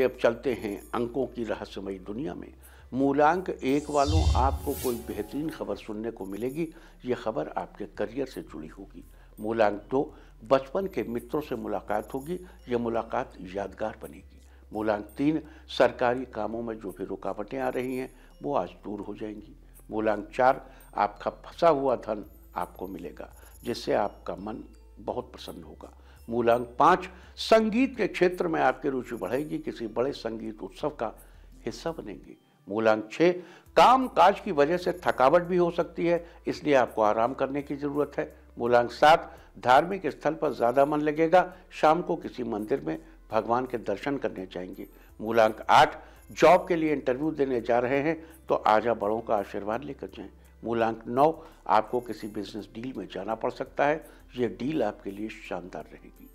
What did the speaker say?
अब चलते हैं अंकों की रहस्यमय दुनिया में मूलांक एक वालों आपको कोई बेहतरीन खबर सुनने को मिलेगी ये खबर आपके करियर से जुड़ी होगी मूलांक दो बचपन के मित्रों से मुलाकात होगी ये मुलाकात यादगार बनेगी मूलांक तीन सरकारी कामों में जो भी रुकावटें आ रही हैं वो आज दूर हो जाएंगी मूलांक चार आपका फंसा हुआ धन आपको मिलेगा जिससे आपका मन बहुत प्रसन्न होगा मूलांक पाँच संगीत के क्षेत्र में आपकी रुचि बढ़ेगी किसी बड़े संगीत उत्सव का हिस्सा बनेंगे मूलांक छः काम काज की वजह से थकावट भी हो सकती है इसलिए आपको आराम करने की ज़रूरत है मूलांक सात धार्मिक स्थल पर ज़्यादा मन लगेगा शाम को किसी मंदिर में भगवान के दर्शन करने जाएंगे मूलांक आठ जॉब के लिए इंटरव्यू देने जा रहे हैं तो आजा बड़ों का आशीर्वाद लेकर जाएं मूलांक नौ आपको किसी बिजनेस डील में जाना पड़ सकता है ये डील आपके लिए शानदार रहेगी